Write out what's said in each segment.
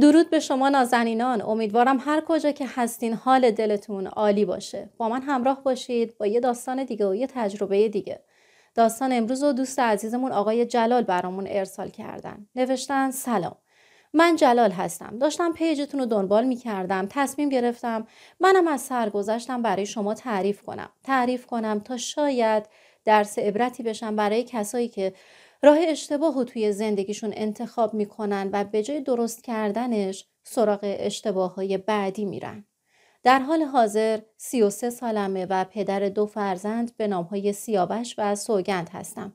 درود به شما نازنینان امیدوارم هر کجا که هستین حال دلتون عالی باشه با من همراه باشید با یه داستان دیگه و یه تجربه دیگه داستان امروز و دوست عزیزمون آقای جلال برامون ارسال کردن نوشتن سلام من جلال هستم داشتم پیجتون رو دنبال می کردم تصمیم گرفتم منم از گذشتم برای شما تعریف کنم تعریف کنم تا شاید درس عبرتی بشم برای کسایی که راه اشتباه رو توی زندگیشون انتخاب میکنن و به جای درست کردنش سراغ اشتباه های بعدی میرن. در حال حاضر 33 سالمه و پدر دو فرزند به نام های سیاوش و سوگند هستم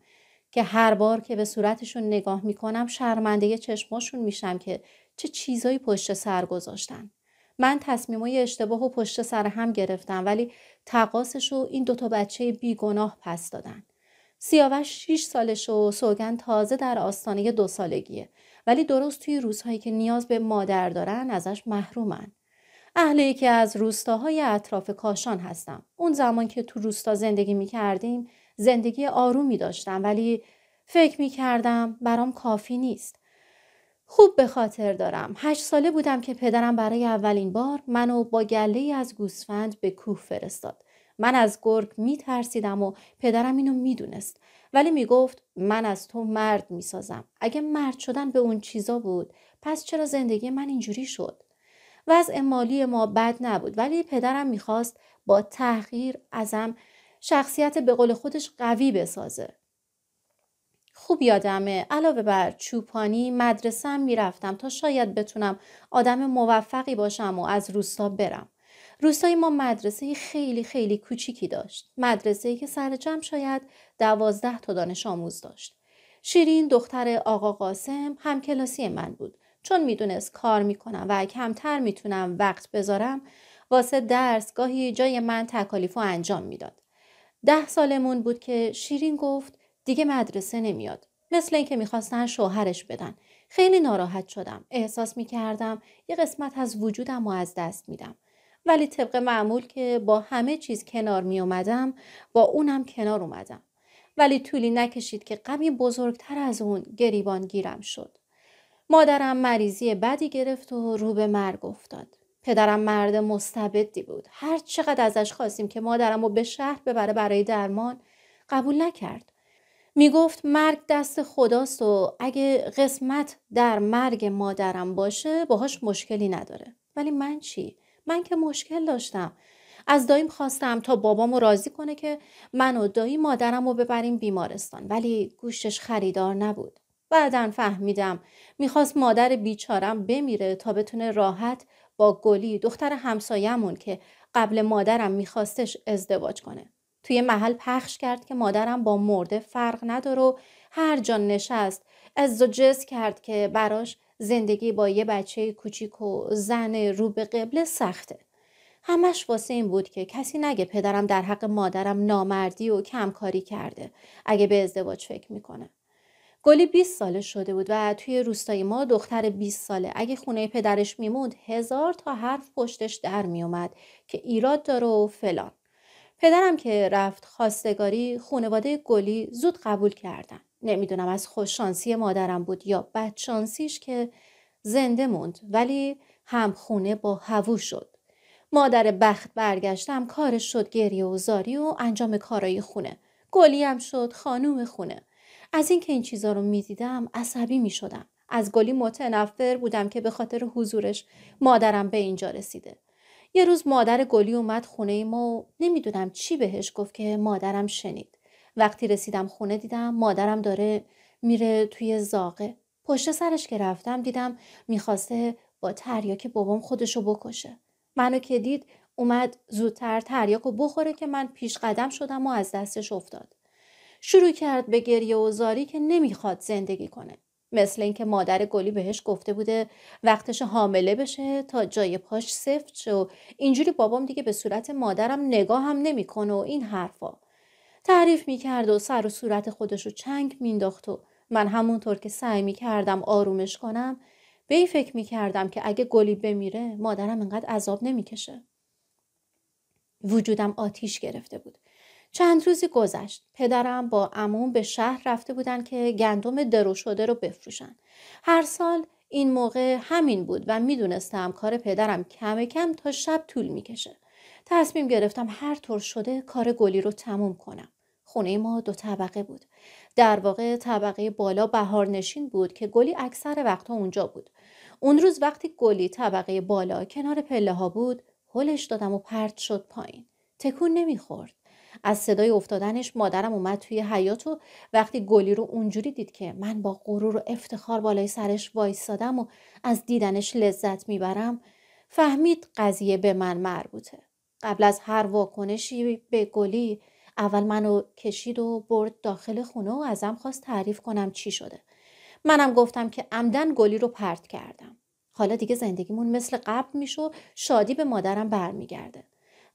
که هر بار که به صورتشون نگاه میکنم شرمنده چشماشون میشم که چه چیزایی پشت سر گذاشتن. من تصمیم اشتباه و پشت سر هم گرفتم ولی تقاسش رو این دوتا بچه بیگناه پس دادن. سیاوش 6 سالش و سوگن تازه در آستانه دو سالگیه ولی درست توی روزهایی که نیاز به مادر دارن ازش محرومن. اهل یکی از روستاهای اطراف کاشان هستم. اون زمان که تو روستا زندگی می کردیم زندگی آرومی داشتم ولی فکر می کردم برام کافی نیست. خوب به خاطر دارم. هشت ساله بودم که پدرم برای اولین بار منو با گله از گوسفند به کوه فرستاد. من از گرگ می ترسیدم و پدرم اینو میدونست ولی می گفت من از تو مرد میسازم اگه مرد شدن به اون چیزا بود پس چرا زندگی من اینجوری شد وضع مالی ما بد نبود ولی پدرم میخواست با تحقیر ازم شخصیت به قول خودش قوی بسازه خوب یادمه علاوه بر چوپانی مدرسه میرفتم تا شاید بتونم آدم موفقی باشم و از روستا برم روستای ما مدرسه خیلی خیلی کوچیکی داشت مدرسه که سر جمع شاید دوازده تا دانش آموز داشت شیرین دختر آقا قاسم هم کلاسی من بود چون میدونست کار میکنم و کمتر میتونم وقت بذارم واسه درس گاهی جای من تکالیف و انجام میداد ده سالمون بود که شیرین گفت دیگه مدرسه نمیاد مثل اینکه میخواستن شوهرش بدن خیلی ناراحت شدم احساس میکردم یه قسمت از وجودم رو از دست میدم ولی طبق معمول که با همه چیز کنار می اومدم با اونم کنار اومدم ولی طولی نکشید که غمی بزرگتر از اون گریبان گیرم شد مادرم مریضی بدی گرفت و رو به مرگ افتاد پدرم مرد مستبدی بود هر چقدر ازش خواستیم که مادرم رو به شهر ببره برای درمان قبول نکرد میگفت مرگ دست خداست و اگه قسمت در مرگ مادرم باشه باهاش مشکلی نداره ولی من چی من که مشکل داشتم از داییم خواستم تا بابامو راضی کنه که من و دایی مادرم رو ببریم بیمارستان ولی گوشش خریدار نبود بعدا فهمیدم میخواست مادر بیچارم بمیره تا بتونه راحت با گلی دختر همسایمون که قبل مادرم میخواستش ازدواج کنه توی محل پخش کرد که مادرم با مرده فرق نداره و هر جان نشست از جز کرد که براش زندگی با یه بچه کوچیک و زن رو به قبله سخته. همش واسه این بود که کسی نگه پدرم در حق مادرم نامردی و کمکاری کرده اگه به ازدواج فکر میکنه. گلی 20 ساله شده بود و توی روستای ما دختر 20 ساله اگه خونه پدرش میموند هزار تا حرف پشتش در میومد که ایراد داره و فلان. پدرم که رفت خواستگاری خونواده گلی زود قبول کردن. نمیدونم از خوششانسی مادرم بود یا بدشانسیش که زنده موند ولی هم خونه با هوو شد. مادر بخت برگشتم کارش شد گریه و زاری و انجام کارای خونه. گلیم شد خانوم خونه. از اینکه این چیزا رو میدیدم عصبی میشدم. از گلی متنفر بودم که به خاطر حضورش مادرم به اینجا رسیده. یه روز مادر گلی اومد خونه ما و نمیدونم چی بهش گفت که مادرم شنید. وقتی رسیدم خونه دیدم مادرم داره میره توی زاغه پشت سرش که رفتم دیدم میخواسته با تریاک بابام خودشو بکشه منو که دید اومد زودتر تریاک و بخوره که من پیش قدم شدم و از دستش افتاد شروع کرد به گریه و زاری که نمیخواد زندگی کنه مثل اینکه مادر گلی بهش گفته بوده وقتش حامله بشه تا جای پاش سفت شه و اینجوری بابام دیگه به صورت مادرم نگاه هم نمیکنه و این حرفا تعریف کرد و سر و صورت خودش رو چنگ مینداخت و من همونطور که سعی می کردم آرومش کنم به این فکر کردم که اگه گلی بمیره مادرم انقدر عذاب کشه. وجودم آتیش گرفته بود چند روزی گذشت پدرم با عموم به شهر رفته بودن که گندم درو شده رو بفروشن هر سال این موقع همین بود و میدونستم کار پدرم کم کم تا شب طول میکشه تصمیم گرفتم هر طور شده کار گلی رو تموم کنم خونه ما دو طبقه بود. در واقع طبقه بالا بهارنشین بود که گلی اکثر وقتها اونجا بود. اون روز وقتی گلی طبقه بالا کنار پله ها بود، هلش دادم و پرت شد پایین. تکون نمیخورد. از صدای افتادنش مادرم اومد توی حیات و وقتی گلی رو اونجوری دید که من با غرور و افتخار بالای سرش وایستادم و از دیدنش لذت میبرم فهمید قضیه به من مربوطه قبل از هر واکنشی به گلی اول منو کشید و برد داخل خونه و ازم خواست تعریف کنم چی شده. منم گفتم که عمدن گلی رو پرت کردم. حالا دیگه زندگیمون مثل قبل میشه و شادی به مادرم برمیگرده.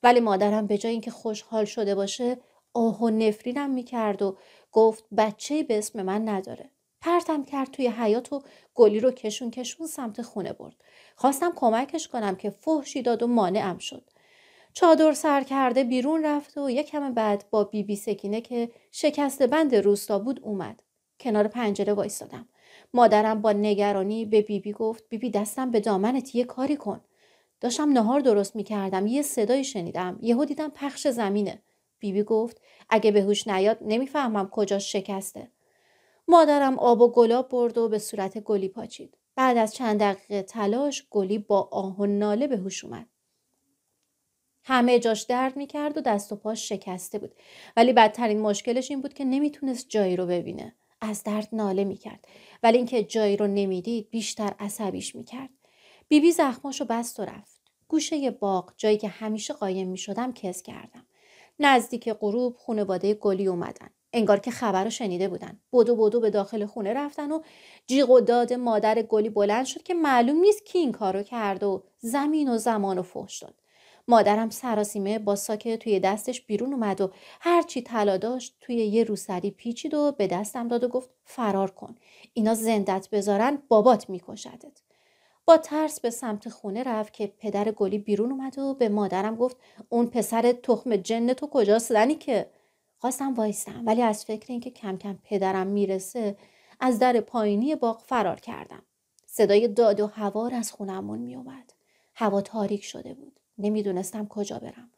ولی مادرم به جای اینکه خوشحال شده باشه آه و نفرینم میکرد و گفت بچه به اسم من نداره. پرتم کرد توی حیات و گلی رو کشون کشون سمت خونه برد. خواستم کمکش کنم که فحشی داد و مانعم شد. چادر سر کرده بیرون رفت و یکم بعد با بیبی بی سکینه که شکست بند روستا بود اومد. کنار پنجره وایستادم. مادرم با نگرانی به بیبی بی گفت بیبی بی دستم به دامنت یه کاری کن. داشتم نهار درست میکردم یه صدایی شنیدم یهو دیدم پخش زمینه بیبی گفت اگه به هوش نیاد نمیفهمم کجا شکسته مادرم آب و گلاب برد و به صورت گلی پاچید بعد از چند دقیقه تلاش گلی با آه و ناله به هوش اومد همه جاش درد میکرد و دست و پاش شکسته بود ولی بدترین مشکلش این بود که نمیتونست جایی رو ببینه از درد ناله میکرد ولی اینکه جایی رو نمیدید بیشتر عصبیش میکرد بیبی زخماش رو بست و رفت گوشه باغ جایی که همیشه قایم میشدم کس کردم نزدیک غروب خونواده گلی اومدن انگار که خبر رو شنیده بودن بدو بدو به داخل خونه رفتن و جیغ و داد مادر گلی بلند شد که معلوم نیست کی این کارو کرد و زمین و زمان و داد مادرم سراسیمه با ساک توی دستش بیرون اومد و هرچی طلا داشت توی یه روسری پیچید و به دستم داد و گفت فرار کن اینا زندت بذارن بابات میکشدت با ترس به سمت خونه رفت که پدر گلی بیرون اومد و به مادرم گفت اون پسر تخم جن تو کجاست زنی که خواستم وایستم ولی از فکر اینکه کم کم پدرم میرسه از در پایینی باغ فرار کردم صدای داد و هوار از خونمون میومد هوا تاریک شده بود نمیدونستم کجا برم.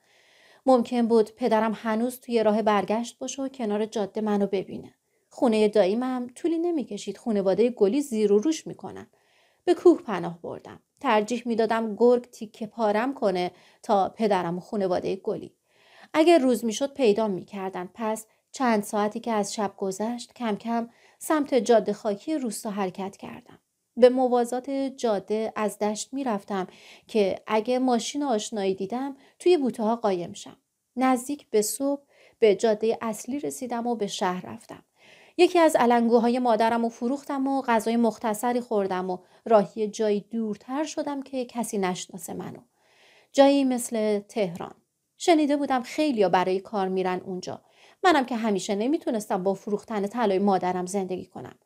ممکن بود پدرم هنوز توی راه برگشت باشه و کنار جاده منو ببینه. خونه داییمم طولی نمیکشید خونواده گلی زیر و روش میکنن. به کوه پناه بردم. ترجیح میدادم گرگ تیکه پارم کنه تا پدرم و خونواده گلی. اگر روز میشد پیدا میکردن پس چند ساعتی که از شب گذشت کم کم سمت جاده خاکی روستا حرکت کردم. به موازات جاده از دشت رفتم که اگه ماشین آشنایی دیدم توی بوته ها قایم شم. نزدیک به صبح به جاده اصلی رسیدم و به شهر رفتم. یکی از علنگوهای مادرم و فروختم و غذای مختصری خوردم و راهی جایی دورتر شدم که کسی نشناسه منو. جایی مثل تهران. شنیده بودم خیلیا برای کار میرن اونجا. منم که همیشه نمیتونستم با فروختن طلای مادرم زندگی کنم.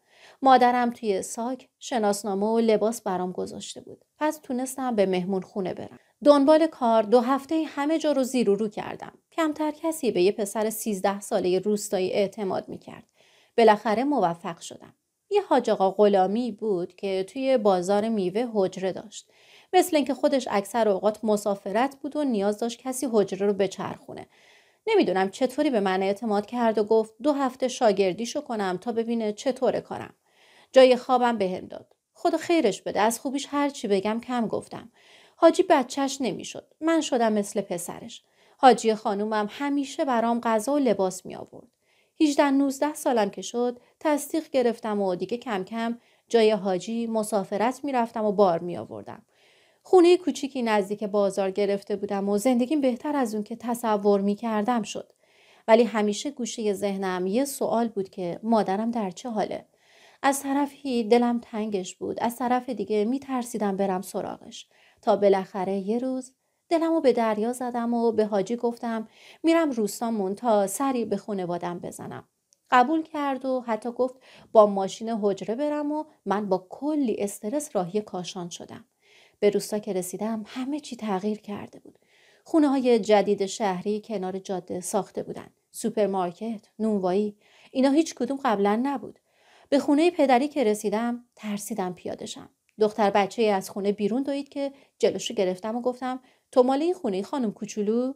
مادرم توی ساک شناسنامه و لباس برام گذاشته بود پس تونستم به مهمون خونه برم دنبال کار دو هفته همه جا رو زیر و رو کردم کمتر کسی به یه پسر سیزده ساله روستایی اعتماد میکرد بالاخره موفق شدم یه حاج آقا غلامی بود که توی بازار میوه حجره داشت مثل اینکه خودش اکثر اوقات مسافرت بود و نیاز داشت کسی حجره رو بچرخونه نمیدونم چطوری به من اعتماد کرد و گفت دو هفته شاگردیشو کنم تا ببینه چطور کارم جای خوابم به هم داد خدا خیرش بده از خوبیش هر چی بگم کم گفتم حاجی بچهش نمیشد من شدم مثل پسرش حاجی خانومم همیشه برام غذا و لباس می آورد 18 19 سالم که شد تصدیق گرفتم و دیگه کم کم جای حاجی مسافرت میرفتم و بار می آوردم خونه کوچیکی نزدیک بازار گرفته بودم و زندگیم بهتر از اون که تصور می کردم شد ولی همیشه گوشه ذهنم یه سوال بود که مادرم در چه حاله از طرفی دلم تنگش بود از طرف دیگه میترسیدم برم سراغش تا بالاخره یه روز دلمو به دریا زدم و به حاجی گفتم میرم روستامون تا سری به خانوادم بزنم قبول کرد و حتی گفت با ماشین حجره برم و من با کلی استرس راهی کاشان شدم به روستا که رسیدم همه چی تغییر کرده بود خونه های جدید شهری کنار جاده ساخته بودن سوپرمارکت نونوایی اینا هیچ کدوم قبلا نبود به خونه پدری که رسیدم ترسیدم پیادشم دختر بچه ای از خونه بیرون دوید که جلوشو گرفتم و گفتم تو مال این خونه خانم کوچولو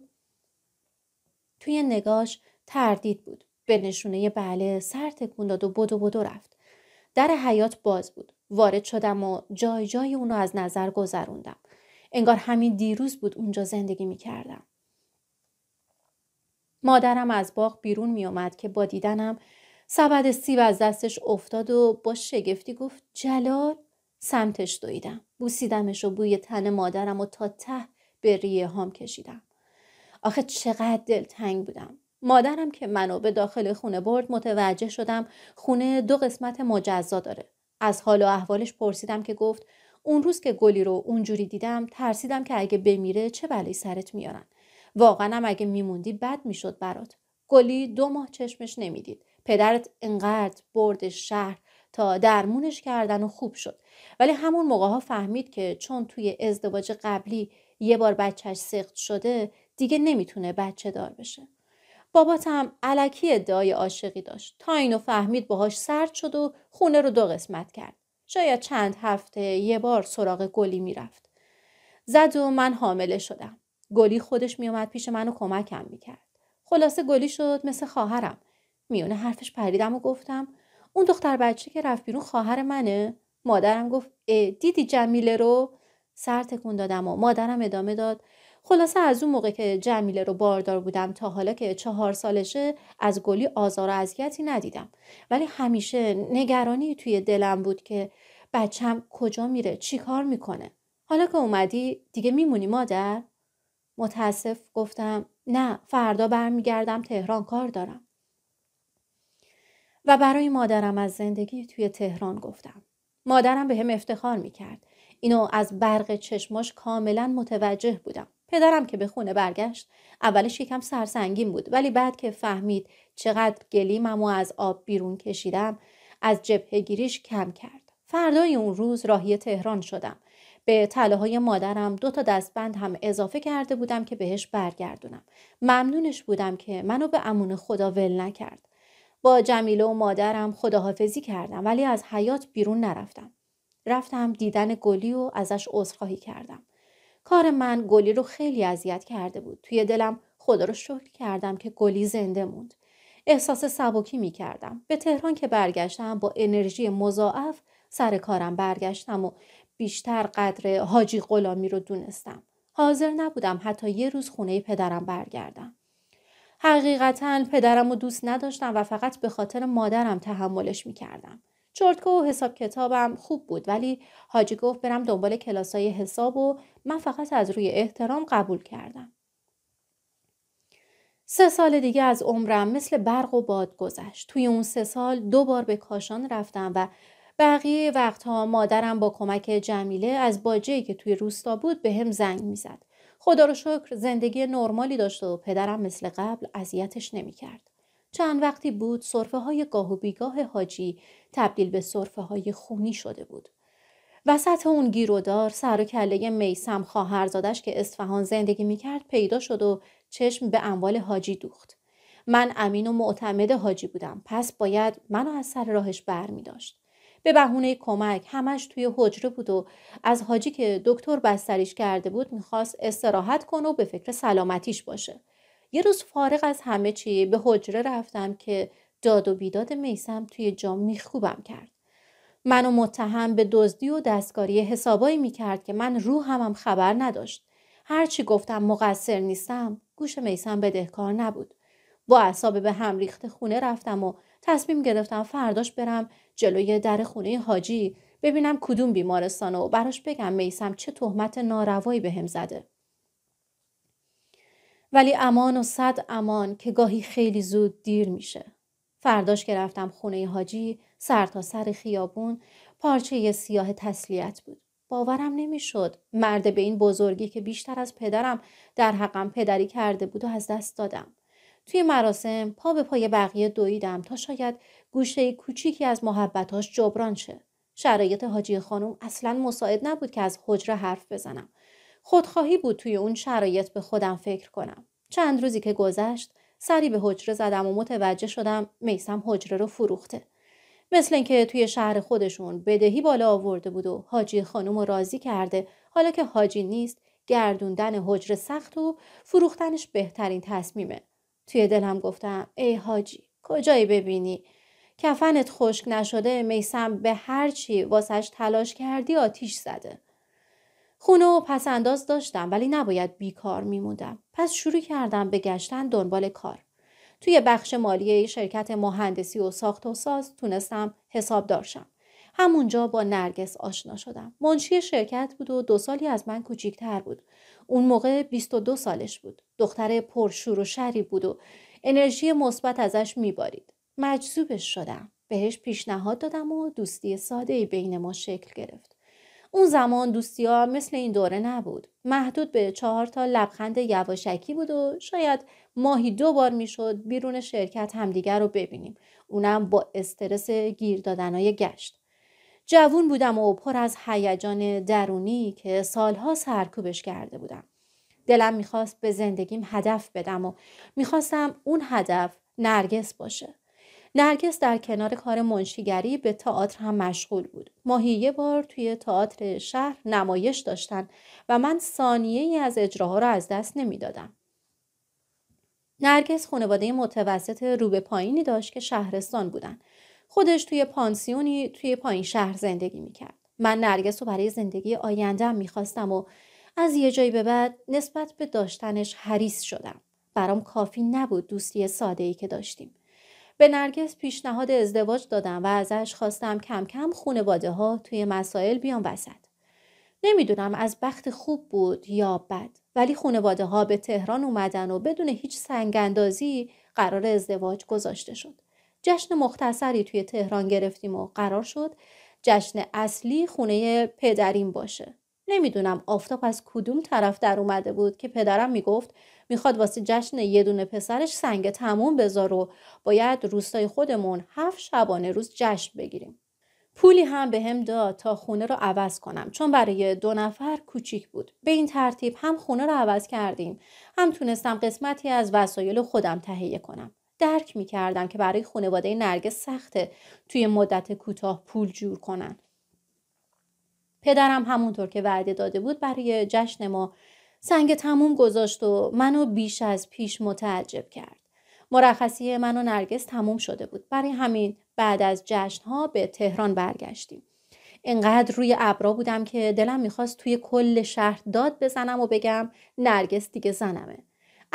توی نگاش تردید بود به نشونه بله سر تکون داد و بدو بدو رفت در حیات باز بود وارد شدم و جای جای اونو از نظر گذروندم انگار همین دیروز بود اونجا زندگی می کردم. مادرم از باغ بیرون می اومد که با دیدنم سبد سیب از دستش افتاد و با شگفتی گفت جلال سمتش دویدم بوسیدمش و بوی تن مادرم و تا ته به ریه هام کشیدم آخه چقدر دلتنگ بودم مادرم که منو به داخل خونه برد متوجه شدم خونه دو قسمت مجزا داره از حال و احوالش پرسیدم که گفت اون روز که گلی رو اونجوری دیدم ترسیدم که اگه بمیره چه بلایی سرت میارن واقعا هم اگه میموندی بد میشد برات گلی دو ماه چشمش نمیدید پدرت انقدر برد شهر تا درمونش کردن و خوب شد ولی همون موقع ها فهمید که چون توی ازدواج قبلی یه بار بچهش سخت شده دیگه نمیتونه بچه دار بشه باباتم هم علکی ادعای عاشقی داشت تا اینو فهمید باهاش سرد شد و خونه رو دو قسمت کرد شاید چند هفته یه بار سراغ گلی میرفت زد و من حامله شدم گلی خودش میومد پیش من و کمکم میکرد خلاصه گلی شد مثل خواهرم میون حرفش پریدم و گفتم اون دختر بچه که رفت بیرون خواهر منه مادرم گفت اه دیدی جمیله رو سر تکون دادم و مادرم ادامه داد خلاصه از اون موقع که جمیله رو باردار بودم تا حالا که چهار سالشه از گلی آزار و اذیتی ندیدم ولی همیشه نگرانی توی دلم بود که بچم کجا میره چی کار میکنه حالا که اومدی دیگه میمونی مادر متاسف گفتم نه فردا برمیگردم تهران کار دارم و برای مادرم از زندگی توی تهران گفتم. مادرم به هم افتخار میکرد. اینو از برق چشماش کاملا متوجه بودم. پدرم که به خونه برگشت اولش یکم سرسنگین بود ولی بعد که فهمید چقدر گلیمم و از آب بیرون کشیدم از جبه گیریش کم کرد. فردای اون روز راهی تهران شدم. به تله های مادرم دو تا دستبند هم اضافه کرده بودم که بهش برگردونم. ممنونش بودم که منو به امون خدا ول نکرد. با جمیله و مادرم خداحافظی کردم ولی از حیات بیرون نرفتم. رفتم دیدن گلی و ازش عذرخواهی کردم. کار من گلی رو خیلی اذیت کرده بود. توی دلم خدا رو شکر کردم که گلی زنده موند. احساس سبکی می کردم. به تهران که برگشتم با انرژی مضاعف سر کارم برگشتم و بیشتر قدر حاجی غلامی رو دونستم. حاضر نبودم حتی یه روز خونه پدرم برگردم. حقیقتا پدرم رو دوست نداشتم و فقط به خاطر مادرم تحملش میکردم. چرتکو و حساب کتابم خوب بود ولی حاجی گفت برم دنبال کلاسای حساب و من فقط از روی احترام قبول کردم. سه سال دیگه از عمرم مثل برق و باد گذشت. توی اون سه سال دو بار به کاشان رفتم و بقیه وقتها مادرم با کمک جمیله از باجهی که توی روستا بود به هم زنگ میزد. خدا رو شکر زندگی نرمالی داشت و پدرم مثل قبل اذیتش نمیکرد. چند وقتی بود صرفه های گاه و بیگاه حاجی تبدیل به صرفه های خونی شده بود. وسط اون گیرودار سر و کله میسم خواهرزادش که اصفهان زندگی میکرد پیدا شد و چشم به اموال حاجی دوخت. من امین و معتمد حاجی بودم پس باید منو از سر راهش بر می داشت. به بهونه کمک همش توی حجره بود و از حاجی که دکتر بستریش کرده بود میخواست استراحت کنه و به فکر سلامتیش باشه یه روز فارغ از همه چی به حجره رفتم که داد و بیداد میسم توی جام میخوبم کرد منو متهم به دزدی و دستکاری حسابایی میکرد که من رو هم خبر نداشت هرچی گفتم مقصر نیستم گوش میسم بدهکار نبود با اعصاب به هم ریخته خونه رفتم و تصمیم گرفتم فرداش برم جلوی در خونه حاجی ببینم کدوم بیمارستانه و براش بگم میسم چه تهمت ناروایی بهم زده ولی امان و صد امان که گاهی خیلی زود دیر میشه فرداش گرفتم رفتم خونه حاجی سر تا سر خیابون پارچه سیاه تسلیت بود باورم نمیشد مرد به این بزرگی که بیشتر از پدرم در حقم پدری کرده بود و از دست دادم توی مراسم پا به پای بقیه دویدم تا شاید گوشه کوچیکی از محبتاش جبران شه. شرایط حاجی خانم اصلا مساعد نبود که از حجره حرف بزنم. خودخواهی بود توی اون شرایط به خودم فکر کنم. چند روزی که گذشت سری به حجره زدم و متوجه شدم میسم حجره رو فروخته. مثل اینکه توی شهر خودشون بدهی بالا آورده بود و حاجی خانم راضی کرده حالا که حاجی نیست گردوندن حجره سخت و فروختنش بهترین تصمیمه توی دلم گفتم ای حاجی کجایی ببینی کفنت خشک نشده میسم به هر چی واسش تلاش کردی آتیش زده خونه و انداز داشتم ولی نباید بیکار میموندم پس شروع کردم به گشتن دنبال کار توی بخش مالی شرکت مهندسی و ساخت و ساز تونستم حساب دارشم همونجا با نرگس آشنا شدم منشی شرکت بود و دو سالی از من کوچیکتر بود اون موقع 22 سالش بود. دختر پرشور و شری بود و انرژی مثبت ازش میبارید. مجذوبش شدم. بهش پیشنهاد دادم و دوستی ساده بین ما شکل گرفت. اون زمان دوستی ها مثل این دوره نبود. محدود به چهار تا لبخند یواشکی بود و شاید ماهی دو بار میشد بیرون شرکت همدیگر رو ببینیم. اونم با استرس گیر دادنای گشت. جوون بودم و پر از هیجان درونی که سالها سرکوبش کرده بودم. دلم میخواست به زندگیم هدف بدم و میخواستم اون هدف نرگس باشه. نرگس در کنار کار منشیگری به تئاتر هم مشغول بود. ماهی یه بار توی تئاتر شهر نمایش داشتن و من ثانیه ای از اجراها رو از دست نمیدادم. نرگس خانواده متوسط روبه پایینی داشت که شهرستان بودن خودش توی پانسیونی توی پایین شهر زندگی میکرد من نرگس رو برای زندگی آیندم میخواستم و از یه جایی به بعد نسبت به داشتنش حریص شدم برام کافی نبود دوستی ساده ای که داشتیم به نرگس پیشنهاد ازدواج دادم و ازش خواستم کم کم خونواده ها توی مسائل بیان وسط نمیدونم از بخت خوب بود یا بد ولی خونواده ها به تهران اومدن و بدون هیچ سنگ قرار ازدواج گذاشته شد جشن مختصری توی تهران گرفتیم و قرار شد جشن اصلی خونه پدریم باشه نمیدونم آفتاب از کدوم طرف در اومده بود که پدرم میگفت میخواد واسه جشن یه دونه پسرش سنگ تموم بذار و باید روستای خودمون هفت شبانه روز جشن بگیریم پولی هم به هم داد تا خونه رو عوض کنم چون برای دو نفر کوچیک بود به این ترتیب هم خونه رو عوض کردیم هم تونستم قسمتی از وسایل خودم تهیه کنم درک میکردم که برای خانواده نرگس سخته توی مدت کوتاه پول جور کنن پدرم همونطور که وعده داده بود برای جشن ما سنگ تموم گذاشت و منو بیش از پیش متعجب کرد مرخصی من و نرگس تموم شده بود برای همین بعد از جشنها به تهران برگشتیم انقدر روی ابرا بودم که دلم میخواست توی کل شهر داد بزنم و بگم نرگس دیگه زنمه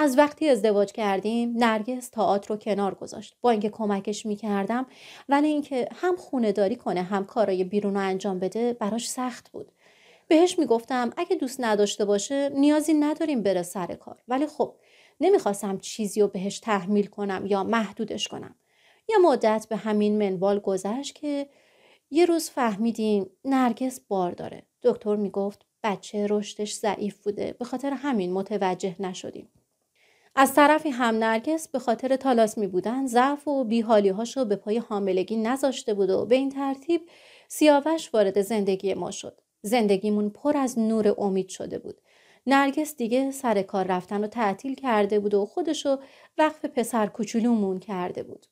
از وقتی ازدواج کردیم نرگس تئاتر رو کنار گذاشت با اینکه کمکش میکردم ولی اینکه هم داری کنه هم کارای بیرون رو انجام بده براش سخت بود بهش میگفتم اگه دوست نداشته باشه نیازی نداریم بره سر کار ولی خب نمیخواستم چیزی رو بهش تحمیل کنم یا محدودش کنم یه مدت به همین منوال گذشت که یه روز فهمیدیم نرگس بار داره دکتر میگفت بچه رشدش ضعیف بوده به خاطر همین متوجه نشدیم از طرفی هم نرگس به خاطر می بودن ضعف و بیحالی هاشو به پای حاملگی نذاشته بود و به این ترتیب سیاوش وارد زندگی ما شد. زندگیمون پر از نور امید شده بود. نرگس دیگه سر کار رفتن رو تعطیل کرده بود و خودشو وقف پسر کوچولومون کرده بود.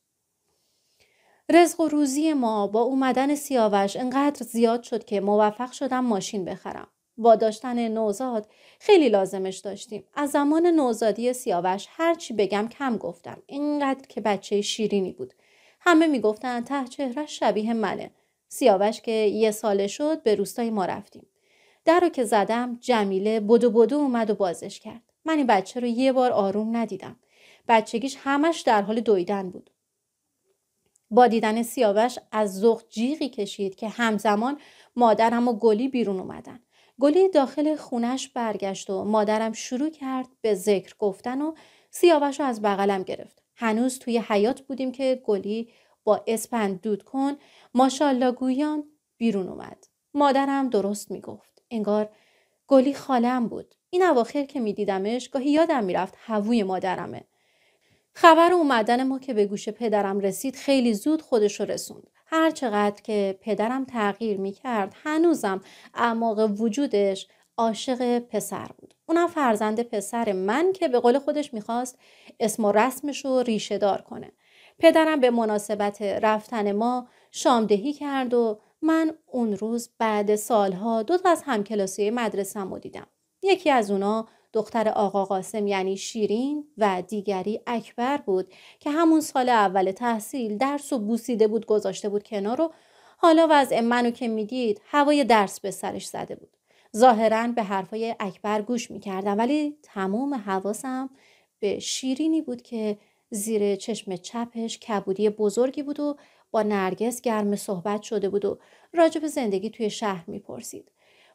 رزق و روزی ما با اومدن سیاوش انقدر زیاد شد که موفق شدم ماشین بخرم. با داشتن نوزاد خیلی لازمش داشتیم از زمان نوزادی سیاوش هرچی بگم کم گفتم اینقدر که بچه شیرینی بود همه میگفتن ته چهرش شبیه منه سیاوش که یه ساله شد به روستای ما رفتیم در رو که زدم جمیله بدو بدو اومد و بازش کرد من این بچه رو یه بار آروم ندیدم بچگیش همش در حال دویدن بود با دیدن سیاوش از زخ جیغی کشید که همزمان مادرم و گلی بیرون اومدن گلی داخل خونش برگشت و مادرم شروع کرد به ذکر گفتن و سیاوش رو از بغلم گرفت. هنوز توی حیات بودیم که گلی با اسپند دود کن ماشالله گویان بیرون اومد. مادرم درست میگفت. انگار گلی خالم بود. این اواخر که میدیدمش گاهی یادم میرفت هووی مادرمه. خبر اومدن ما که به گوش پدرم رسید خیلی زود خودش رسوند. هر چقدر که پدرم تغییر می کرد هنوزم اعماق وجودش عاشق پسر بود اونم فرزند پسر من که به قول خودش میخواست اسم و رسمش رو ریشه دار کنه پدرم به مناسبت رفتن ما شامدهی کرد و من اون روز بعد سالها دو تا از همکلاسی مدرسم رو دیدم یکی از اونا دختر آقا قاسم یعنی شیرین و دیگری اکبر بود که همون سال اول تحصیل درس و بوسیده بود گذاشته بود کنار رو حالا وضع منو که میدید هوای درس به سرش زده بود ظاهرا به حرفای اکبر گوش میکردم ولی تمام حواسم به شیرینی بود که زیر چشم چپش کبودی بزرگی بود و با نرگس گرم صحبت شده بود و راجب زندگی توی شهر میپرسید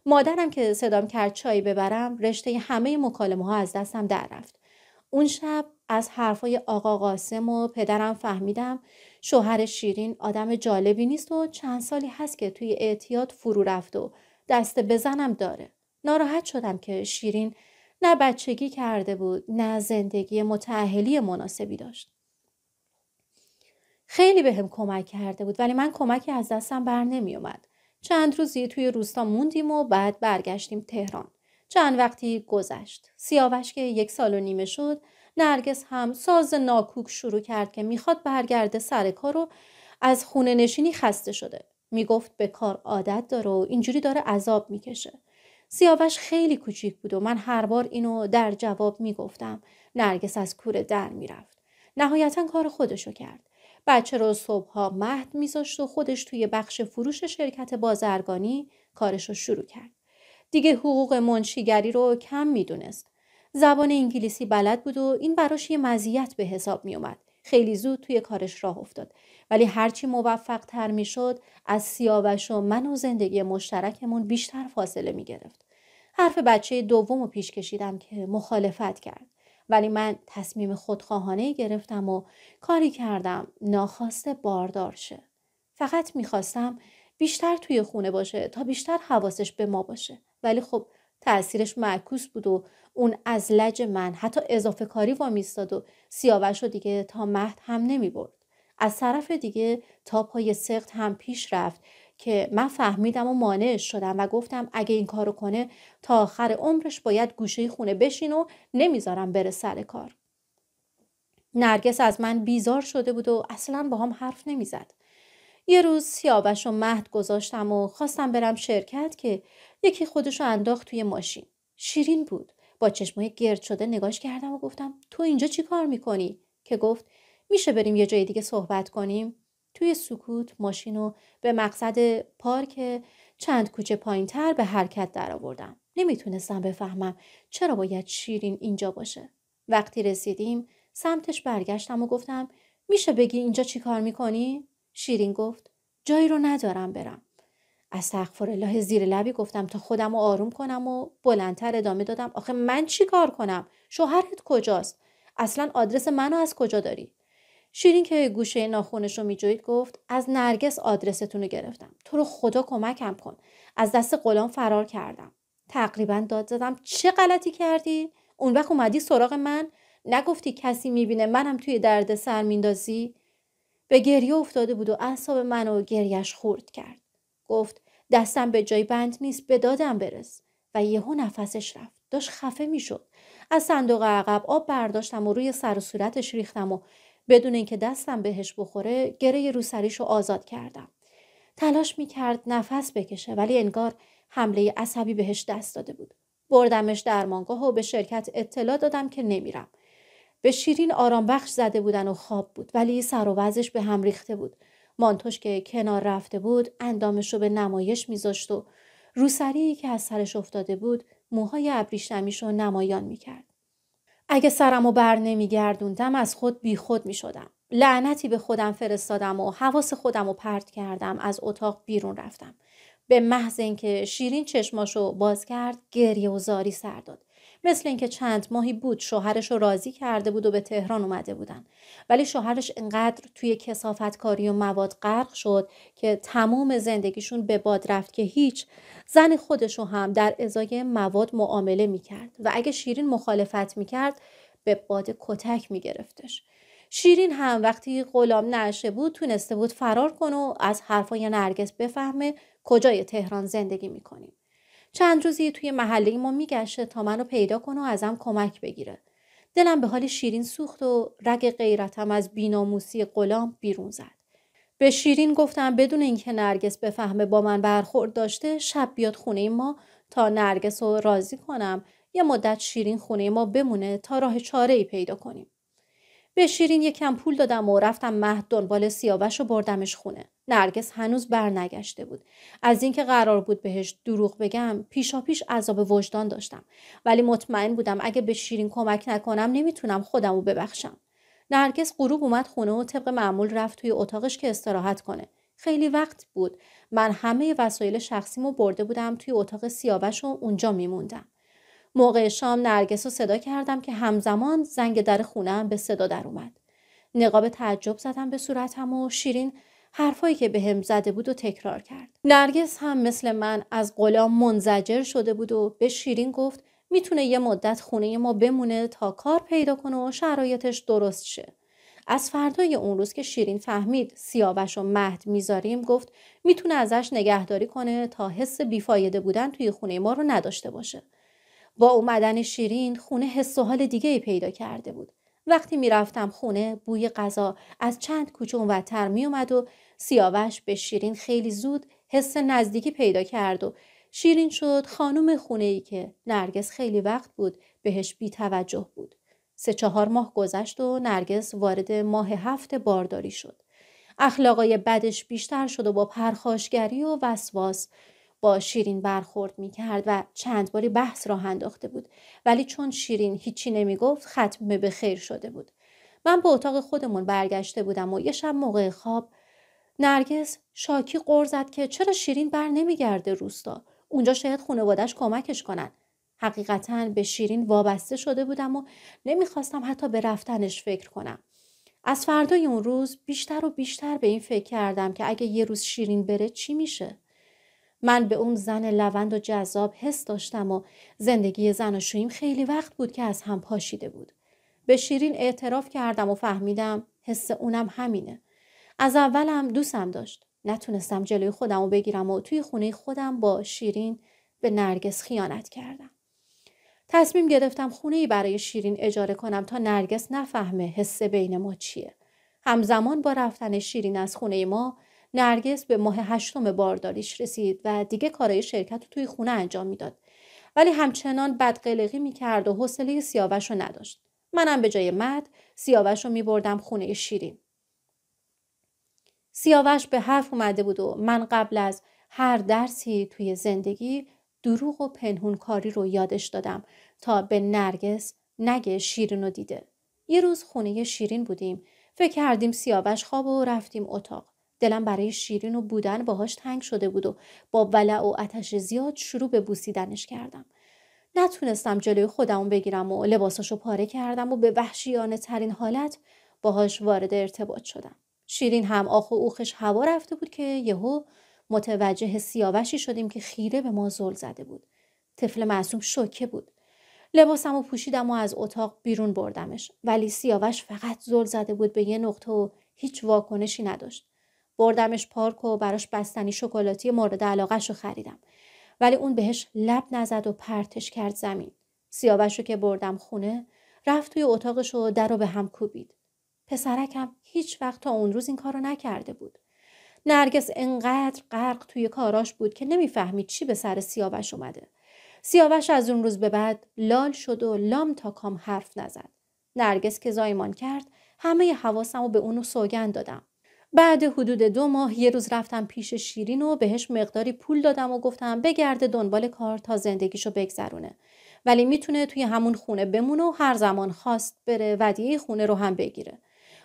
مادرم که صدام کرد چای ببرم رشته همه مکالمه ها از دستم در رفت. اون شب از حرفای آقا قاسم و پدرم فهمیدم شوهر شیرین آدم جالبی نیست و چند سالی هست که توی اعتیاد فرو رفت و دست بزنم داره. ناراحت شدم که شیرین نه بچگی کرده بود نه زندگی متعهلی مناسبی داشت. خیلی بهم هم کمک کرده بود ولی من کمکی از دستم بر نمی اومد. چند روزی توی روستا موندیم و بعد برگشتیم تهران. چند وقتی گذشت. سیاوش که یک سال و نیمه شد نرگس هم ساز ناکوک شروع کرد که میخواد برگرده سر کار و از خونه نشینی خسته شده. میگفت به کار عادت داره و اینجوری داره عذاب میکشه. سیاوش خیلی کوچیک بود و من هر بار اینو در جواب میگفتم. نرگس از کوره در میرفت. نهایتا کار خودشو کرد. بچه رو صبحها مهد میذاشت و خودش توی بخش فروش شرکت بازرگانی کارش رو شروع کرد. دیگه حقوق منشیگری رو کم میدونست. زبان انگلیسی بلد بود و این براش یه مزیت به حساب میومد. خیلی زود توی کارش راه افتاد ولی هرچی موفق تر میشد از سیاوش و من و زندگی مشترکمون بیشتر فاصله میگرفت. حرف بچه دوم رو پیش کشیدم که مخالفت کرد. ولی من تصمیم خودخواهانه گرفتم و کاری کردم ناخواسته باردار شه. فقط میخواستم بیشتر توی خونه باشه تا بیشتر حواسش به ما باشه ولی خب تاثیرش معکوس بود و اون از لج من حتی اضافه کاری وامیستاد و سیاوش رو دیگه تا مهد هم نمی برد. از طرف دیگه تا پای سخت هم پیش رفت که من فهمیدم و مانع شدم و گفتم اگه این کارو کنه تا آخر عمرش باید گوشه خونه بشین و نمیذارم بره سر کار نرگس از من بیزار شده بود و اصلا با هم حرف نمیزد یه روز سیاوش و مهد گذاشتم و خواستم برم شرکت که یکی خودشو انداخت توی ماشین شیرین بود با چشمای گرد شده نگاش کردم و گفتم تو اینجا چی کار میکنی که گفت میشه بریم یه جای دیگه صحبت کنیم توی سکوت ماشین رو به مقصد پارک چند کوچه پایین تر به حرکت درآوردم. نمیتونستم بفهمم چرا باید شیرین اینجا باشه. وقتی رسیدیم سمتش برگشتم و گفتم میشه بگی اینجا چی کار میکنی؟ شیرین گفت جایی رو ندارم برم. از تغفر الله زیر لبی گفتم تا خودم رو آروم کنم و بلندتر ادامه دادم آخه من چی کار کنم؟ شوهرت کجاست؟ اصلا آدرس منو از کجا داری؟ شیرین که گوشه ناخونش رو میجوید گفت از نرگس آدرستون رو گرفتم تو رو خدا کمکم کن از دست غلام فرار کردم تقریبا داد زدم چه غلطی کردی اون وقت اومدی سراغ من نگفتی کسی میبینه منم توی درد سر میندازی به گریه افتاده بود و اعصاب و گریهش خورد کرد گفت دستم به جای بند نیست به دادم برس و یهو نفسش رفت داشت خفه میشد از صندوق عقب آب برداشتم و روی سر و صورتش ریختم و بدون اینکه دستم بهش بخوره گره روسریش رو آزاد کردم تلاش میکرد نفس بکشه ولی انگار حمله عصبی بهش دست داده بود بردمش درمانگاه و به شرکت اطلاع دادم که نمیرم به شیرین آرام بخش زده بودن و خواب بود ولی سر و وضعش به هم ریخته بود مانتوش که کنار رفته بود اندامش رو به نمایش میذاشت و روسری که از سرش افتاده بود موهای ابریشمیش رو نمایان میکرد اگه سرم و بر نمیگردوندم از خود بیخود میشدم لعنتی به خودم فرستادم و حواس خودم رو پرت کردم از اتاق بیرون رفتم به محض اینکه شیرین چشماشو باز کرد گریه و زاری سر داد مثل اینکه چند ماهی بود شوهرش رو راضی کرده بود و به تهران اومده بودن ولی شوهرش انقدر توی کسافت کاری و مواد غرق شد که تمام زندگیشون به باد رفت که هیچ زن خودش رو هم در ازای مواد معامله میکرد و اگه شیرین مخالفت میکرد به باد کتک میگرفتش شیرین هم وقتی غلام نشه بود تونسته بود فرار کنه و از حرفای نرگس بفهمه کجای تهران زندگی میکنیم چند روزی توی محله ما میگشته تا منو پیدا کنه و ازم کمک بگیره دلم به حال شیرین سوخت و رگ غیرتم از بیناموسی غلام بیرون زد به شیرین گفتم بدون اینکه نرگس بفهمه با من برخورد داشته شب بیاد خونه ما تا نرگس رو راضی کنم یه مدت شیرین خونه ما بمونه تا راه چاره ای پیدا کنیم به شیرین یکم پول دادم و رفتم مهد دنبال سیاوش و بردمش خونه نرگس هنوز برنگشته بود از اینکه قرار بود بهش دروغ بگم پیشاپیش عذاب وجدان داشتم ولی مطمئن بودم اگه به شیرین کمک نکنم نمیتونم خودم رو ببخشم نرگس غروب اومد خونه و طبق معمول رفت توی اتاقش که استراحت کنه خیلی وقت بود من همه وسایل شخصیمو برده بودم توی اتاق سیاوش و اونجا میموندم موقع شام نرگس رو صدا کردم که همزمان زنگ در خونم به صدا در اومد. نقاب تعجب زدم به صورتم و شیرین حرفایی که به هم زده بود و تکرار کرد. نرگس هم مثل من از غلام منزجر شده بود و به شیرین گفت میتونه یه مدت خونه ما بمونه تا کار پیدا کنه و شرایطش درست شه. از فردای اون روز که شیرین فهمید سیاوش و مهد میذاریم گفت میتونه ازش نگهداری کنه تا حس بیفایده بودن توی خونه ما رو نداشته باشه. با اومدن شیرین خونه حس و حال دیگه ای پیدا کرده بود. وقتی میرفتم خونه بوی غذا از چند کوچه اونورتر اومد و سیاوش به شیرین خیلی زود حس نزدیکی پیدا کرد و شیرین شد خانم خونه ای که نرگس خیلی وقت بود بهش بی توجه بود. سه چهار ماه گذشت و نرگس وارد ماه هفت بارداری شد. اخلاقای بدش بیشتر شد و با پرخاشگری و وسواس با شیرین برخورد می کرد و چند باری بحث راه انداخته بود ولی چون شیرین هیچی نمی گفت ختم به خیر شده بود من به اتاق خودمون برگشته بودم و یه شب موقع خواب نرگس شاکی قر زد که چرا شیرین بر نمیگرده روستا اونجا شاید خانوادش کمکش کنن حقیقتا به شیرین وابسته شده بودم و نمیخواستم حتی به رفتنش فکر کنم از فردای اون روز بیشتر و بیشتر به این فکر کردم که اگه یه روز شیرین بره چی میشه من به اون زن لوند و جذاب حس داشتم و زندگی زن و شویم خیلی وقت بود که از هم پاشیده بود. به شیرین اعتراف کردم و فهمیدم حس اونم همینه. از اولم دوستم داشت. نتونستم جلوی خودم رو بگیرم و توی خونه خودم با شیرین به نرگس خیانت کردم. تصمیم گرفتم خونه ای برای شیرین اجاره کنم تا نرگس نفهمه حس بین ما چیه. همزمان با رفتن شیرین از خونه ما نرگس به ماه هشتم بارداریش رسید و دیگه کارای شرکت رو توی خونه انجام میداد ولی همچنان بدقلقی میکرد و حوصله سیاوش رو نداشت منم به جای مد سیاوش رو میبردم خونه شیرین سیاوش به حرف اومده بود و من قبل از هر درسی توی زندگی دروغ و کاری رو یادش دادم تا به نرگس نگه شیرین رو دیده. یه روز خونه شیرین بودیم. فکر کردیم سیاوش خواب و رفتیم اتاق. دلم برای شیرین و بودن باهاش تنگ شده بود و با ولع و آتش زیاد شروع به بوسیدنش کردم نتونستم جلوی خودمون بگیرم و لباساشو پاره کردم و به وحشیانه ترین حالت باهاش وارد ارتباط شدم شیرین هم آخ و اوخش هوا رفته بود که یهو متوجه سیاوشی شدیم که خیره به ما زل زده بود طفل معصوم شوکه بود لباسم و پوشیدم و از اتاق بیرون بردمش ولی سیاوش فقط زل زده بود به یه نقطه و هیچ واکنشی نداشت بردمش پارک و براش بستنی شکلاتی مورد علاقهش رو خریدم ولی اون بهش لب نزد و پرتش کرد زمین سیاوش رو که بردم خونه رفت توی اتاقش و در رو به هم کوبید پسرکم هیچ وقت تا اون روز این کارو نکرده بود نرگس انقدر غرق توی کاراش بود که نمیفهمید چی به سر سیاوش اومده سیاوش از اون روز به بعد لال شد و لام تا کام حرف نزد نرگس که زایمان کرد همه حواسم رو به اونو سوگند دادم بعد حدود دو ماه یه روز رفتم پیش شیرین و بهش مقداری پول دادم و گفتم بگرده دنبال کار تا زندگیشو بگذرونه ولی میتونه توی همون خونه بمونه و هر زمان خواست بره ودیه خونه رو هم بگیره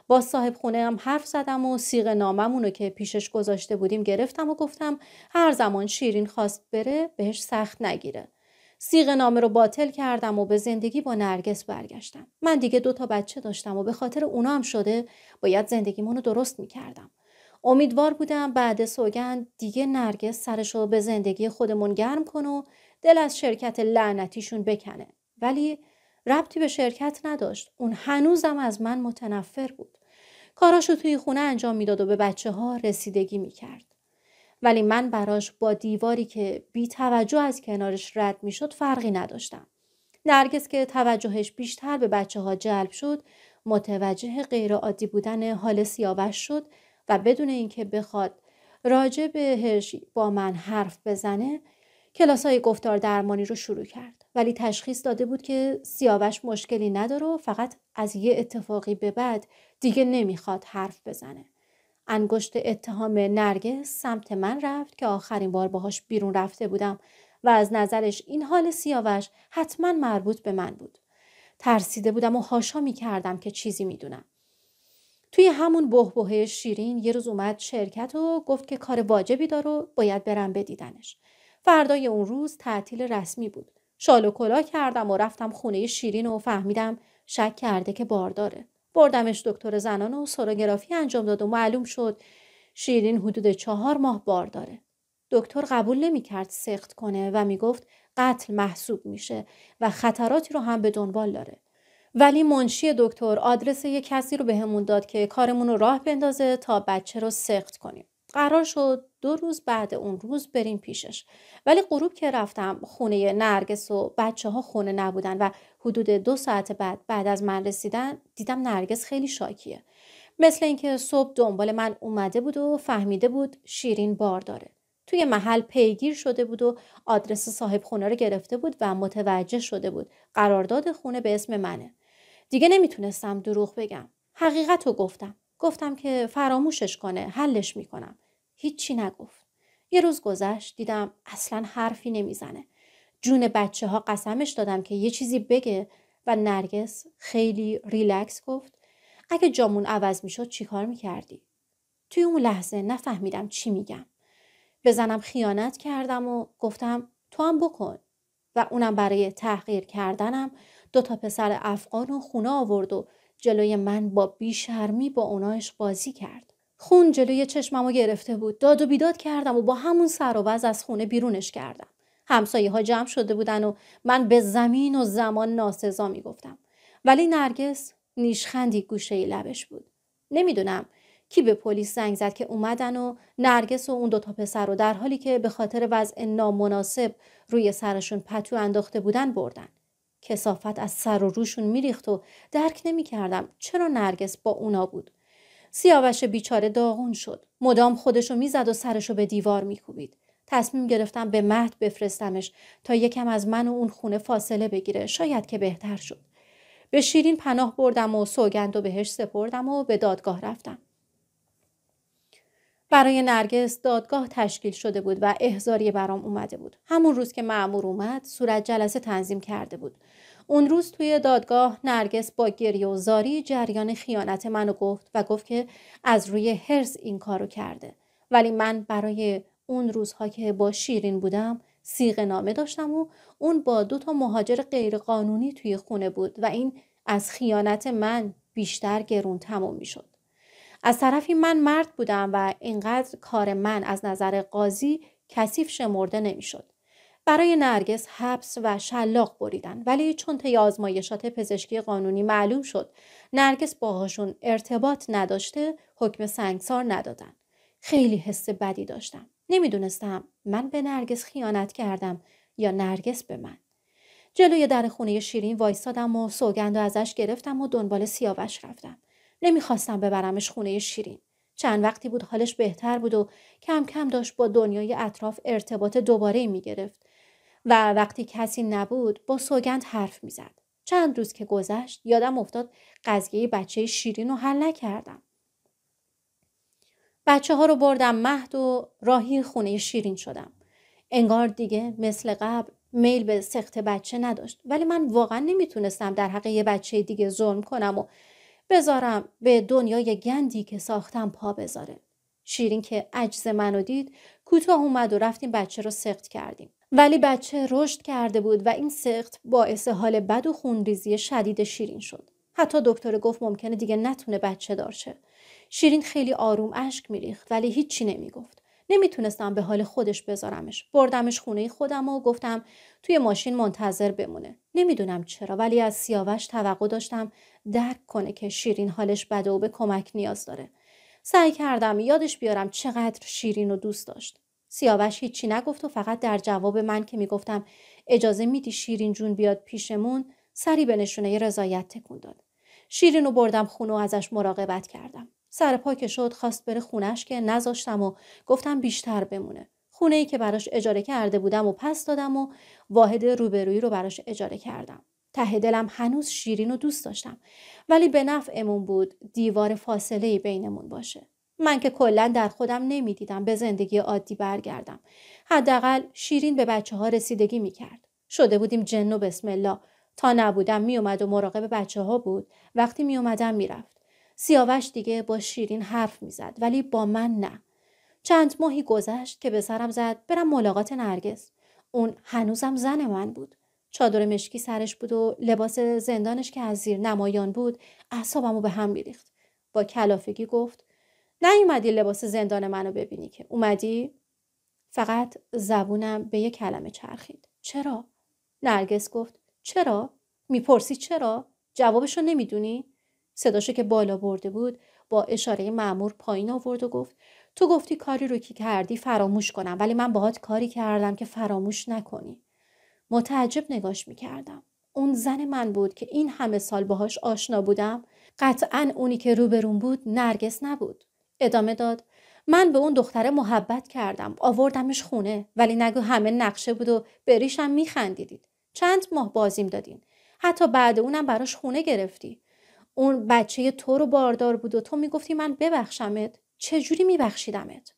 با صاحب خونه هم حرف زدم و سیغ ناممون رو که پیشش گذاشته بودیم گرفتم و گفتم هر زمان شیرین خواست بره بهش سخت نگیره سیغ نامه رو باطل کردم و به زندگی با نرگس برگشتم من دیگه دو تا بچه داشتم و به خاطر اونا هم شده باید زندگیمون رو درست میکردم امیدوار بودم بعد سوگند دیگه نرگس سرش رو به زندگی خودمون گرم کنه و دل از شرکت لعنتیشون بکنه ولی ربطی به شرکت نداشت اون هنوزم از من متنفر بود کاراشو توی خونه انجام میداد و به بچه ها رسیدگی میکرد ولی من براش با دیواری که بی توجه از کنارش رد می شد فرقی نداشتم. نرگس که توجهش بیشتر به بچه ها جلب شد متوجه غیرعادی بودن حال سیاوش شد و بدون اینکه بخواد راجع بهش با من حرف بزنه کلاس های گفتار درمانی رو شروع کرد ولی تشخیص داده بود که سیاوش مشکلی نداره و فقط از یه اتفاقی به بعد دیگه نمیخواد حرف بزنه انگشت اتهام نرگس سمت من رفت که آخرین بار باهاش بیرون رفته بودم و از نظرش این حال سیاوش حتما مربوط به من بود. ترسیده بودم و هاشا می کردم که چیزی میدونم. توی همون بهبهه شیرین یه روز اومد شرکت و گفت که کار واجبی داره و باید برم بدیدنش. فردای اون روز تعطیل رسمی بود. شال و کلا کردم و رفتم خونه شیرین و فهمیدم شک کرده که بارداره. بردمش دکتر زنان و سوروگرافی انجام داد و معلوم شد شیرین حدود چهار ماه بار داره. دکتر قبول نمی کرد سخت کنه و می گفت قتل محسوب میشه و خطراتی رو هم به دنبال داره. ولی منشی دکتر آدرس یه کسی رو بهمون به داد که کارمون رو راه بندازه تا بچه رو سخت کنیم. قرار شد دو روز بعد اون روز بریم پیشش ولی غروب که رفتم خونه نرگس و بچه ها خونه نبودن و حدود دو ساعت بعد بعد از من رسیدن دیدم نرگس خیلی شاکیه مثل اینکه صبح دنبال من اومده بود و فهمیده بود شیرین بار داره توی محل پیگیر شده بود و آدرس صاحب خونه رو گرفته بود و متوجه شده بود قرارداد خونه به اسم منه دیگه نمیتونستم دروغ بگم حقیقت رو گفتم گفتم که فراموشش کنه حلش میکنم هیچی نگفت یه روز گذشت دیدم اصلا حرفی نمیزنه جون بچه ها قسمش دادم که یه چیزی بگه و نرگس خیلی ریلکس گفت اگه جامون عوض میشد چی کار میکردی توی اون لحظه نفهمیدم چی میگم بزنم خیانت کردم و گفتم تو هم بکن و اونم برای تحقیر کردنم دو تا پسر افغان و خونه آورد و جلوی من با بیشرمی با اوناش بازی کرد خون جلوی چشممو گرفته بود داد و بیداد کردم و با همون سر و از خونه بیرونش کردم همسایه ها جمع شده بودن و من به زمین و زمان ناسزا میگفتم ولی نرگس نیشخندی گوشه لبش بود نمیدونم کی به پلیس زنگ زد که اومدن و نرگس و اون دوتا پسر رو در حالی که به خاطر وضع نامناسب روی سرشون پتو انداخته بودن بردن کسافت از سر و روشون میریخت و درک نمیکردم چرا نرگس با اونا بود سیاوش بیچاره داغون شد مدام خودشو میزد و سرشو به دیوار میکوبید تصمیم گرفتم به مهد بفرستمش تا یکم از من و اون خونه فاصله بگیره شاید که بهتر شد به شیرین پناه بردم و سوگند و بهش سپردم و به دادگاه رفتم برای نرگس دادگاه تشکیل شده بود و احزاری برام اومده بود همون روز که معمور اومد صورت جلسه تنظیم کرده بود اون روز توی دادگاه نرگس با گریه و زاری جریان خیانت منو گفت و گفت که از روی هرس این کارو کرده ولی من برای اون روزها که با شیرین بودم سیغ نامه داشتم و اون با دو تا مهاجر غیرقانونی توی خونه بود و این از خیانت من بیشتر گرون تموم میشد. از طرفی من مرد بودم و اینقدر کار من از نظر قاضی کثیف شمرده نمیشد. برای نرگس حبس و شلاق بریدن ولی چون طی آزمایشات پزشکی قانونی معلوم شد نرگس باهاشون ارتباط نداشته حکم سنگسار ندادن خیلی حس بدی داشتم نمیدونستم من به نرگس خیانت کردم یا نرگس به من جلوی در خونه شیرین وایستادم و سوگند و ازش گرفتم و دنبال سیاوش رفتم نمیخواستم ببرمش خونه شیرین چند وقتی بود حالش بهتر بود و کم کم داشت با دنیای اطراف ارتباط دوباره می گرفت و وقتی کسی نبود با سوگند حرف میزد. چند روز که گذشت یادم افتاد قضیه بچه شیرین رو حل نکردم. بچه ها رو بردم مهد و راهی خونه شیرین شدم. انگار دیگه مثل قبل میل به سخت بچه نداشت ولی من واقعا نمیتونستم در حق یه بچه دیگه ظلم کنم و بذارم به دنیای گندی که ساختم پا بذاره. شیرین که عجز منو دید کوتاه اومد و رفتیم بچه رو سخت کردیم. ولی بچه رشد کرده بود و این سخت باعث حال بد و خونریزی شدید شیرین شد. حتی دکتر گفت ممکنه دیگه نتونه بچه دار شیرین خیلی آروم اشک میریخت ولی هیچی نمیگفت. نمیتونستم به حال خودش بذارمش. بردمش خونه خودم و گفتم توی ماشین منتظر بمونه. نمیدونم چرا ولی از سیاوش توقع داشتم درک کنه که شیرین حالش بده و به کمک نیاز داره. سعی کردم یادش بیارم چقدر شیرین رو دوست داشت. سیاوش هیچی نگفت و فقط در جواب من که میگفتم اجازه میدی شیرین جون بیاد پیشمون سری به نشونه رضایت تکون داد شیرین رو بردم خونه و ازش مراقبت کردم سر پا که شد خواست بره خونش که نذاشتم و گفتم بیشتر بمونه خونه ای که براش اجاره کرده بودم و پس دادم و واحد روبرویی رو براش اجاره کردم ته دلم هنوز شیرین رو دوست داشتم ولی به نفعمون بود دیوار فاصله بینمون باشه من که کلا در خودم نمیدیدم به زندگی عادی برگردم حداقل شیرین به بچه ها رسیدگی میکرد شده بودیم جن و بسم الله تا نبودم میومد و مراقب بچه ها بود وقتی میومدم میرفت سیاوش دیگه با شیرین حرف میزد ولی با من نه چند ماهی گذشت که به سرم زد برم ملاقات نرگس اون هنوزم زن من بود چادر مشکی سرش بود و لباس زندانش که از زیر نمایان بود اعصابمو به هم میریخت با کلافگی گفت نیومدی لباس زندان منو ببینی که اومدی فقط زبونم به یه کلمه چرخید چرا نرگس گفت چرا میپرسی چرا جوابشو نمیدونی صداشو که بالا برده بود با اشاره معمور پایین آورد و گفت تو گفتی کاری رو که کردی فراموش کنم ولی من باهات کاری کردم که فراموش نکنی متعجب نگاش میکردم اون زن من بود که این همه سال باهاش آشنا بودم قطعا اونی که روبرون بود نرگس نبود ادامه داد من به اون دختره محبت کردم آوردمش خونه ولی نگو همه نقشه بود و بریشم میخندیدید چند ماه بازیم دادین حتی بعد اونم براش خونه گرفتی اون بچه تو رو باردار بود و تو میگفتی من ببخشمت چجوری میبخشیدمت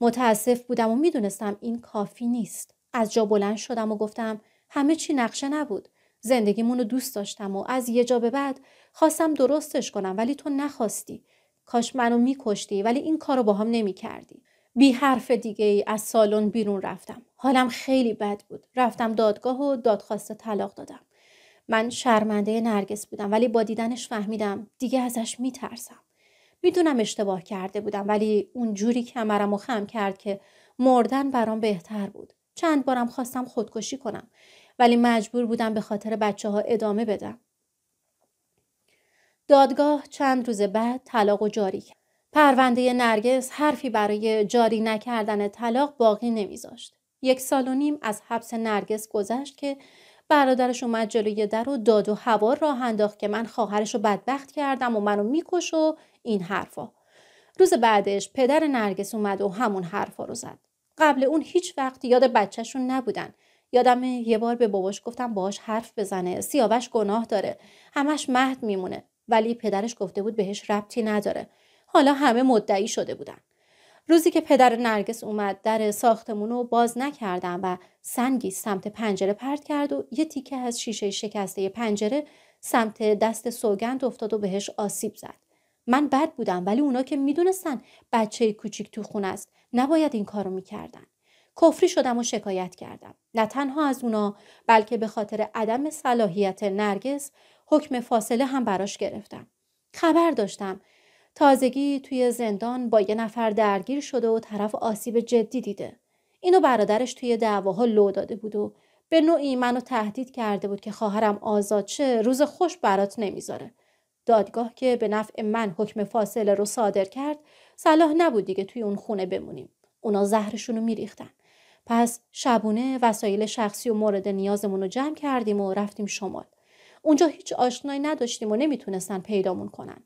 متاسف بودم و میدونستم این کافی نیست از جا بلند شدم و گفتم همه چی نقشه نبود زندگیمون رو دوست داشتم و از یه جا به بعد خواستم درستش کنم ولی تو نخواستی کاش منو میکشتی ولی این کارو با هم نمیکردی بی حرف دیگه ای از سالن بیرون رفتم حالم خیلی بد بود رفتم دادگاه و دادخواست طلاق دادم من شرمنده نرگس بودم ولی با دیدنش فهمیدم دیگه ازش میترسم میدونم اشتباه کرده بودم ولی اون جوری کمرم و خم کرد که مردن برام بهتر بود چند بارم خواستم خودکشی کنم ولی مجبور بودم به خاطر بچه ها ادامه بدم دادگاه چند روز بعد طلاق و جاری کرد. پرونده نرگس حرفی برای جاری نکردن طلاق باقی نمیذاشت. یک سال و نیم از حبس نرگس گذشت که برادرش اومد جلوی در و داد و هوار راه انداخت که من خواهرش رو بدبخت کردم و منو میکش و این حرفا روز بعدش پدر نرگس اومد و همون حرفا رو زد قبل اون هیچ وقت یاد بچهشون نبودن یادم یه بار به باباش گفتم باهاش حرف بزنه سیاوش گناه داره همش مهد میمونه ولی پدرش گفته بود بهش ربطی نداره حالا همه مدعی شده بودن روزی که پدر نرگس اومد در ساختمون رو باز نکردم و سنگی سمت پنجره پرت کرد و یه تیکه از شیشه شکسته پنجره سمت دست سوگند افتاد و بهش آسیب زد من بد بودم ولی اونا که میدونستن بچه کوچیک تو خونه است نباید این کارو میکردن کفری شدم و شکایت کردم نه تنها از اونا بلکه به خاطر عدم صلاحیت نرگس حکم فاصله هم براش گرفتم خبر داشتم تازگی توی زندان با یه نفر درگیر شده و طرف آسیب جدی دیده اینو برادرش توی دعواها لو داده بود و به نوعی منو تهدید کرده بود که خواهرم آزاد شه روز خوش برات نمیذاره دادگاه که به نفع من حکم فاصله رو صادر کرد صلاح نبود دیگه توی اون خونه بمونیم اونا زهرشون رو میریختن پس شبونه وسایل شخصی و مورد نیازمون رو جمع کردیم و رفتیم شمال اونجا هیچ آشنایی نداشتیم و نمیتونستن پیدامون کنن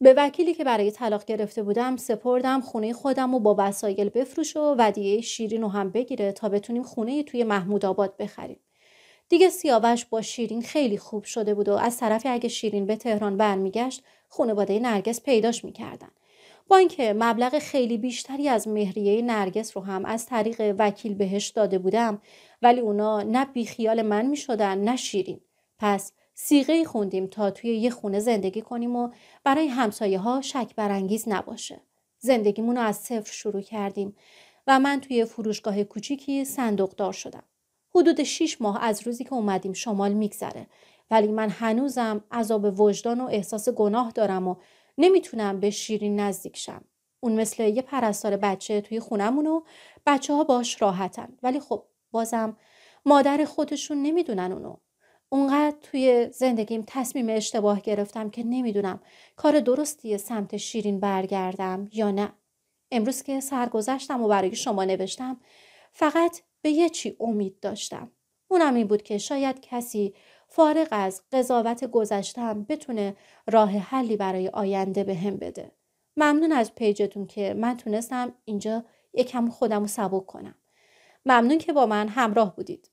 به وکیلی که برای طلاق گرفته بودم سپردم خونه خودم و با وسایل بفروش و ودیعه شیرین رو هم بگیره تا بتونیم خونه توی محمود آباد بخریم. دیگه سیاوش با شیرین خیلی خوب شده بود و از طرفی اگه شیرین به تهران برمیگشت خانواده نرگس پیداش میکردن. با اینکه مبلغ خیلی بیشتری از مهریه نرگس رو هم از طریق وکیل بهش داده بودم ولی اونا نه بیخیال من میشدن نه شیرین. پس سیغه خوندیم تا توی یه خونه زندگی کنیم و برای همسایه ها شک برانگیز نباشه. زندگیمون رو از صفر شروع کردیم و من توی فروشگاه کوچیکی صندوقدار شدم. حدود شیش ماه از روزی که اومدیم شمال میگذره ولی من هنوزم عذاب وجدان و احساس گناه دارم و نمیتونم به شیرین نزدیک شم. اون مثل یه پرستار بچه توی خونمون و بچه ها باش راحتن ولی خب بازم مادر خودشون نمیدونن اونو اونقدر توی زندگیم تصمیم اشتباه گرفتم که نمیدونم کار درستی سمت شیرین برگردم یا نه. امروز که سرگذشتم و برای شما نوشتم فقط به یه چی امید داشتم. اونم این بود که شاید کسی فارغ از قضاوت گذشتم بتونه راه حلی برای آینده به هم بده. ممنون از پیجتون که من تونستم اینجا یکم خودم رو سبک کنم. ممنون که با من همراه بودید.